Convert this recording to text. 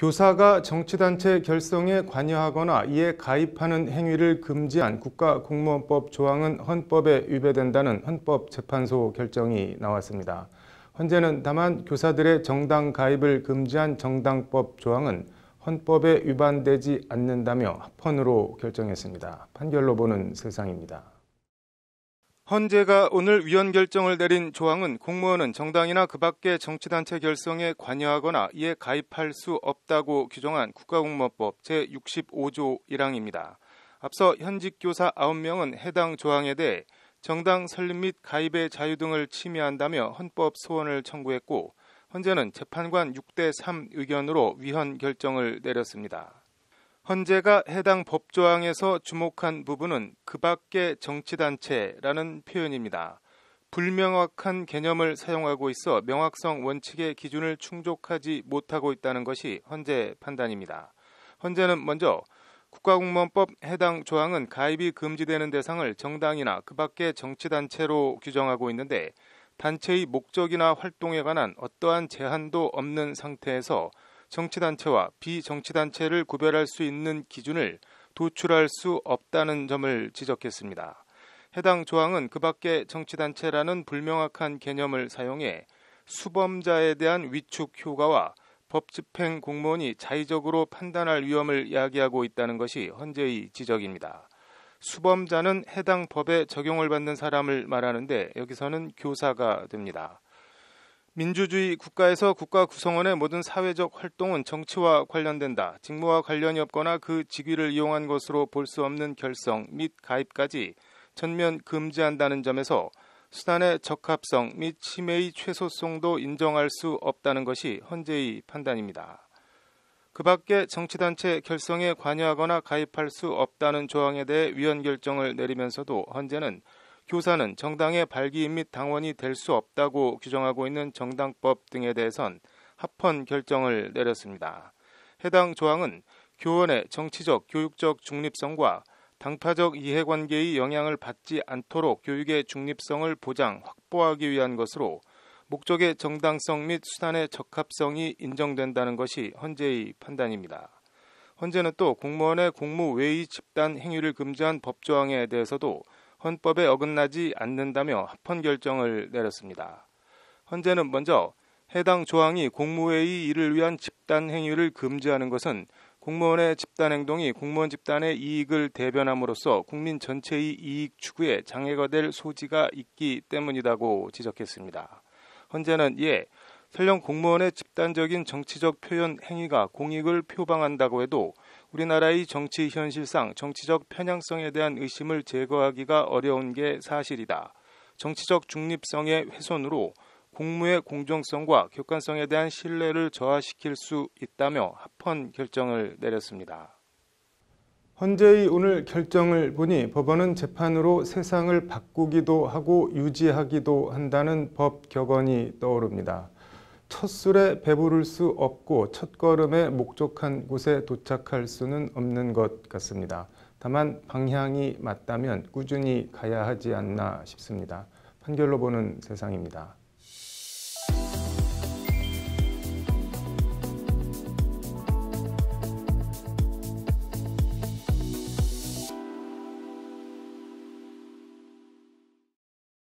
교사가 정치단체 결성에 관여하거나 이에 가입하는 행위를 금지한 국가공무원법 조항은 헌법에 위배된다는 헌법재판소 결정이 나왔습니다. 현재는 다만 교사들의 정당 가입을 금지한 정당법 조항은 헌법에 위반되지 않는다며 합헌으로 결정했습니다. 판결로 보는 세상입니다. 헌재가 오늘 위헌 결정을 내린 조항은 공무원은 정당이나 그 밖의 정치단체 결성에 관여하거나 이에 가입할 수 없다고 규정한 국가공무원법 제65조 1항입니다. 앞서 현직 교사 9명은 해당 조항에 대해 정당 설립 및 가입의 자유 등을 침해한다며 헌법 소원을 청구했고 헌재는 재판관 6대 3 의견으로 위헌 결정을 내렸습니다. 헌재가 해당 법조항에서 주목한 부분은 그밖의 정치단체라는 표현입니다. 불명확한 개념을 사용하고 있어 명확성 원칙의 기준을 충족하지 못하고 있다는 것이 헌재 판단입니다. 헌재는 먼저 국가공무원법 해당 조항은 가입이 금지되는 대상을 정당이나 그 밖의 정치단체로 규정하고 있는데 단체의 목적이나 활동에 관한 어떠한 제한도 없는 상태에서 정치단체와 비정치단체를 구별할 수 있는 기준을 도출할 수 없다는 점을 지적했습니다. 해당 조항은 그 밖에 정치단체라는 불명확한 개념을 사용해 수범자에 대한 위축 효과와 법 집행 공무원이 자의적으로 판단할 위험을 야기하고 있다는 것이 헌재의 지적입니다. 수범자는 해당 법에 적용을 받는 사람을 말하는데 여기서는 교사가 됩니다. 민주주의 국가에서 국가 구성원의 모든 사회적 활동은 정치와 관련된다. 직무와 관련이 없거나 그 직위를 이용한 것으로 볼 수 없는 결성 및 가입까지 전면 금지한다는 점에서 수단의 적합성 및 침해의 최소성도 인정할 수 없다는 것이 헌재의 판단입니다. 그 밖에 정치단체 결성에 관여하거나 가입할 수 없다는 조항에 대해 위헌 결정을 내리면서도 헌재는 교사는 정당의 발기인 및 당원이 될 수 없다고 규정하고 있는 정당법 등에 대해선 합헌 결정을 내렸습니다. 해당 조항은 교원의 정치적, 교육적 중립성과 당파적 이해관계의 영향을 받지 않도록 교육의 중립성을 보장, 확보하기 위한 것으로 목적의 정당성 및 수단의 적합성이 인정된다는 것이 헌재의 판단입니다. 헌재는 또 공무원의 공무 외의 집단 행위를 금지한 법조항에 대해서도 헌법에 어긋나지 않는다며 합헌 결정을 내렸습니다. 헌재는 먼저 해당 조항이 공무회의 일을 위한 집단 행위를 금지하는 것은 공무원의 집단 행동이 공무원 집단의 이익을 대변함으로써 국민 전체의 이익 추구에 장애가 될 소지가 있기 때문이라고 지적했습니다. 헌재는 이에 설령 공무원의 집단적인 정치적 표현 행위가 공익을 표방한다고 해도 우리나라의 정치 현실상 정치적 편향성에 대한 의심을 제거하기가 어려운 게 사실이다. 정치적 중립성의 훼손으로 공무의 공정성과 객관성에 대한 신뢰를 저하시킬 수 있다며 합헌 결정을 내렸습니다. 헌재의 오늘 결정을 보니 법원은 재판으로 세상을 바꾸기도 하고 유지하기도 한다는 법 격언이 떠오릅니다. 첫술에 배부를 수 없고 첫걸음에 목적한 곳에 도착할 수는 없는 것 같습니다. 다만 방향이 맞다면 꾸준히 가야 하지 않나 싶습니다. 판결로 보는 세상입니다.